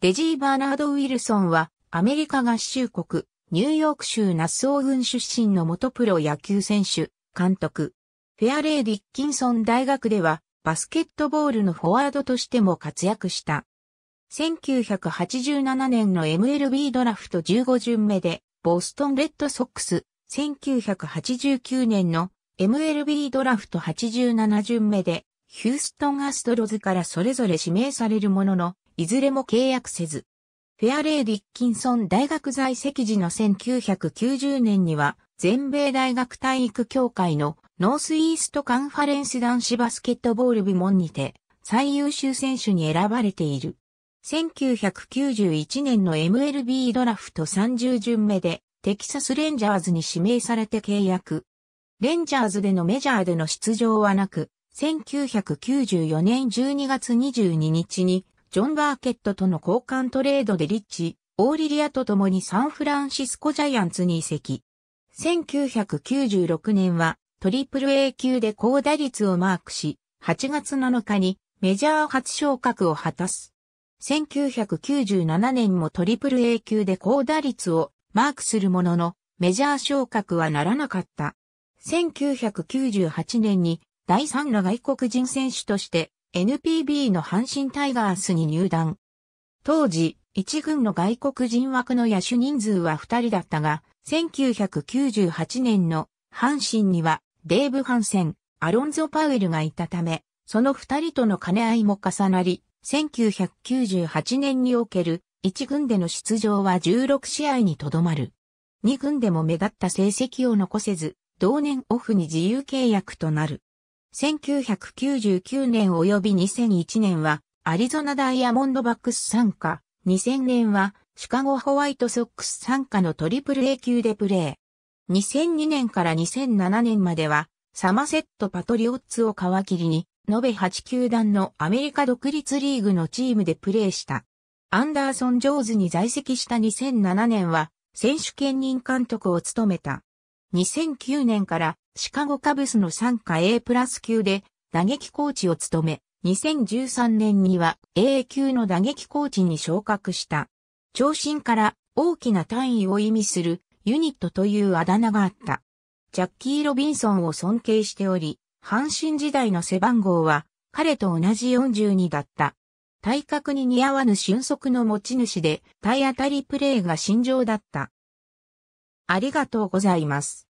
レジー・バーナード・ウィルソンは、アメリカ合衆国、ニューヨーク州ナッソー郡出身の元プロ野球選手、監督。フェアレイ・ディッキンソン大学では、バスケットボールのフォワードとしても活躍した。1987年の MLB ドラフト15巡目で、ボストンレッドソックス、1989年の MLB ドラフト87巡目で、ヒューストンアストロズからそれぞれ指名されるものの、いずれも契約せず。フェアレイ・ディッキンソン大学在籍時の1990年には、全米大学体育協会のノースイーストカンファレンス男子バスケットボール部門にて、最優秀選手に選ばれている。1991年の MLB ドラフト30巡目で、テキサスレンジャーズに指名されて契約。レンジャーズでのメジャーでの出場はなく、1994年12月22日にジョン・バーケットとの交換トレードでリッチ、オーリリアと共にサンフランシスコジャイアンツに移籍。1996年はトリプル A 級で高打率をマークし、8月7日にメジャー初昇格を果たす。1997年もトリプル A 級で高打率をマークするものの、メジャー昇格はならなかった。1998年に第3の外国人選手として NPB の阪神タイガースに入団。当時、一軍の外国人枠の野手人数は2人だったが、1998年の阪神にはデーブ・ハンセン、アロンゾ・パウエルがいたため、その二人との兼ね合いも重なり、1998年における1軍での出場は16試合にとどまる。2軍でも目立った成績を残せず、同年オフに自由契約となる。1999年及び2001年はアリゾナダイヤモンドバックス参加、2000年はシカゴホワイトソックス参加のトリプル A 級でプレー。2002年から2007年まではサマセットパトリオッツを皮切りに延べ8球団のアメリカ独立リーグのチームでプレーした。アンダーソン・ジョーズに在籍した2007年は選手兼任監督を務めた。2009年からシカゴカブスの参加 A プラス級で打撃コーチを務め、2013年には A 級の打撃コーチに昇格した。長身から大きな単位を意味するユニットというあだ名があった。ジャッキー・ロビンソンを尊敬しており、阪神時代の背番号は彼と同じ42だった。体格に似合わぬ俊足の持ち主で体当たりプレーが心情だった。ありがとうございます。